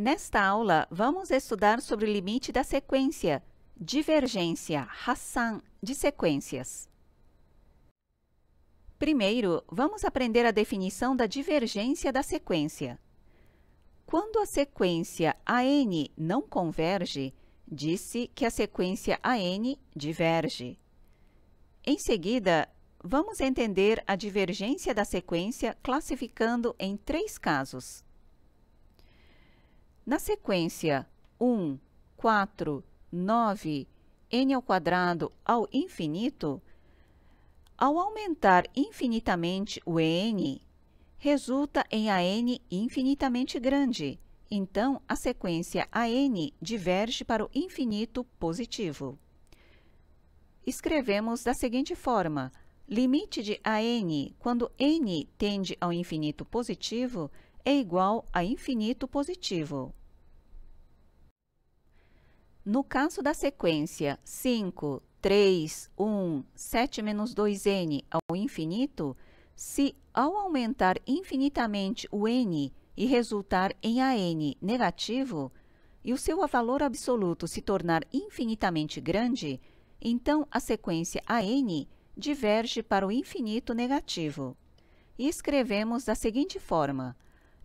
Nesta aula, vamos estudar sobre o limite da sequência, divergência Hassan de sequências. Primeiro, vamos aprender a definição da divergência da sequência. Quando a sequência AN não converge, disse que a sequência AN diverge. Em seguida, vamos entender a divergência da sequência classificando em três casos. Na sequência 1, 4, 9, n ao quadrado ao infinito, ao aumentar infinitamente o n, resulta em AN infinitamente grande. Então, a sequência AN diverge para o infinito positivo. Escrevemos da seguinte forma: limite de AN quando n tende ao infinito positivo é igual a infinito positivo. No caso da sequência 5, 3, 1, 7 menos 2n ao infinito, se ao aumentar infinitamente o n e resultar em AN negativo, e o seu valor absoluto se tornar infinitamente grande, então a sequência AN diverge para o infinito negativo. E escrevemos da seguinte forma: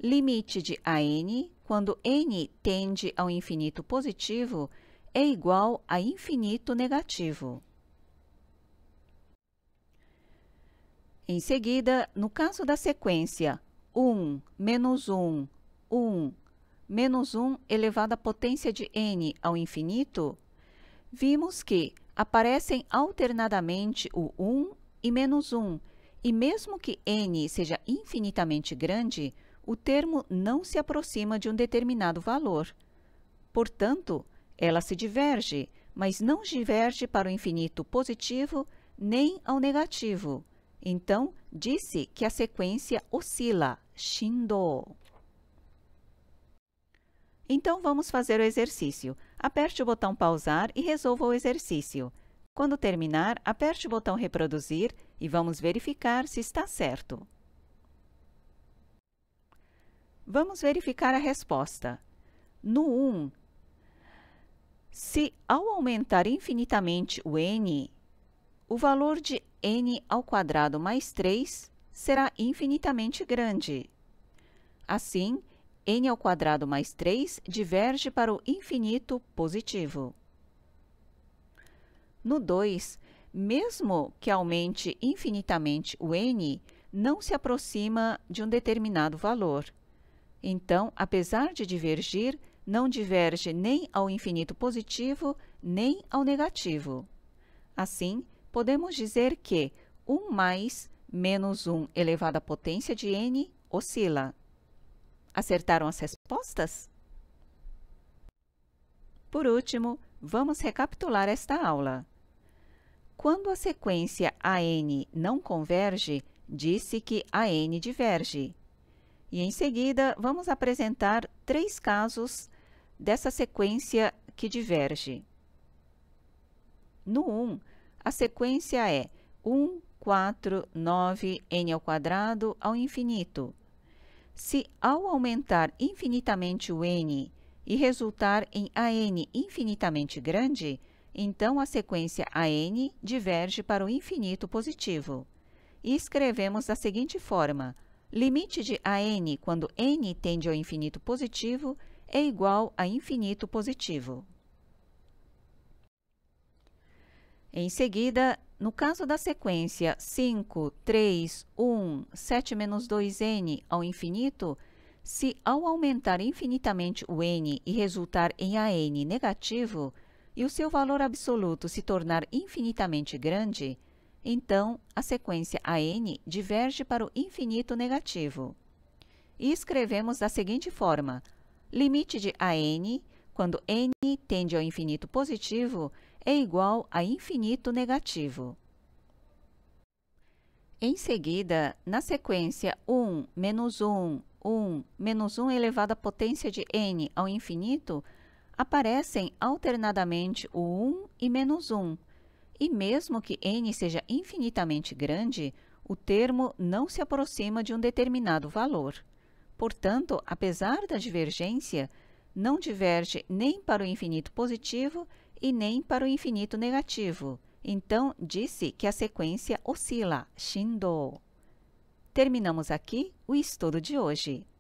limite de AN quando n tende ao infinito positivo é igual a infinito negativo. Em seguida, no caso da sequência 1, menos 1, 1, menos 1 elevado à potência de n ao infinito, vimos que aparecem alternadamente o 1 e menos 1, e mesmo que n seja infinitamente grande, o termo não se aproxima de um determinado valor. Portanto, ela se diverge, mas não diverge para o infinito positivo nem ao negativo. Então, disse que a sequência oscila, shindo. Então, vamos fazer o exercício. Aperte o botão pausar e resolva o exercício. Quando terminar, aperte o botão reproduzir e vamos verificar se está certo. Vamos verificar a resposta. No 1, se ao aumentar infinitamente o n, o valor de n ao quadrado mais 3 será infinitamente grande. Assim, n ao quadrado mais 3 diverge para o infinito positivo. No 2, mesmo que aumente infinitamente o n, não se aproxima de um determinado valor. Então, apesar de divergir, não diverge nem ao infinito positivo, nem ao negativo. Assim, podemos dizer que 1 mais menos 1 elevado à potência de n oscila. Acertaram as respostas? Por último, vamos recapitular esta aula. Quando a sequência AN não converge, disse que AN diverge. E em seguida, vamos apresentar três casos dessa sequência que diverge. No 1, a sequência é 1, 4, 9, n ao quadrado ao infinito. Se ao aumentar infinitamente o n e resultar em an infinitamente grande, então a sequência an diverge para o infinito positivo. E escrevemos da seguinte forma: limite de an quando n tende ao infinito positivo é igual a infinito positivo. Em seguida, no caso da sequência 5, 3, 1, 7 menos 2n ao infinito, se ao aumentar infinitamente o n e resultar em an negativo, e o seu valor absoluto se tornar infinitamente grande, então a sequência an diverge para o infinito negativo. E escrevemos da seguinte forma Limite de AN, quando n tende ao infinito positivo, é igual a infinito negativo. Em seguida, na sequência 1, menos 1, 1, menos 1 elevado à potência de n ao infinito, aparecem alternadamente o 1 e menos 1. E mesmo que n seja infinitamente grande, o termo não se aproxima de um determinado valor. Portanto, apesar da divergência, não diverge nem para o infinito positivo e nem para o infinito negativo. Então, disse que a sequência oscila, Shindo. Terminamos aqui o estudo de hoje.